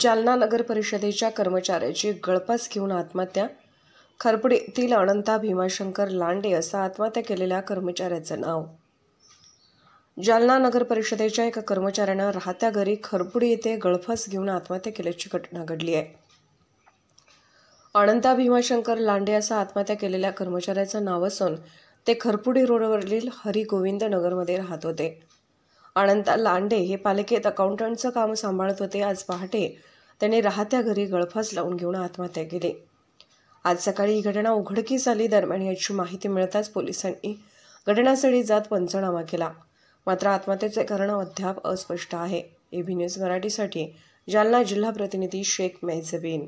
जालना नगर परिषदेच्या कर्मचाऱ्याची गळपास घेऊन आत्महत्या खरपुडीतील येथील अनंता भीमाशंकर लांडे असं आत्महत्या केलेल्या कर्मचाऱ्याचं नाव जालना नगर परिषदेच्या एका कर्मचाऱ्यानं राहत्या घरी खरपुडी येथे गळफास घेऊन आत्महत्या केल्याची घटना घडली आहे अनंता भीमाशंकर लांडे असा आत्महत्या केलेल्या कर्मचाऱ्याचं नाव असून ते खरपुडी रोडवरील हरिगोविंद नगरमध्ये राहत होते अनंता लांडे हे पालिकेत अकाउंटंटचं काम सांभाळत होते आज पहाटे त्यांनी राहत्या घरी गळफास लावून घेऊन आत्महत्या केली आज सकाळी ही घटना उघडकीस आली दरम्यान याची माहिती मिळताच पोलिसांनी घटनास्थळी जात पंचनामा केला मात्र आत्महत्येचे कारण अद्याप अस्पष्ट आहे एबी न्यूज मराठीसाठी जालना जिल्हा प्रतिनिधी शेख मैझबीन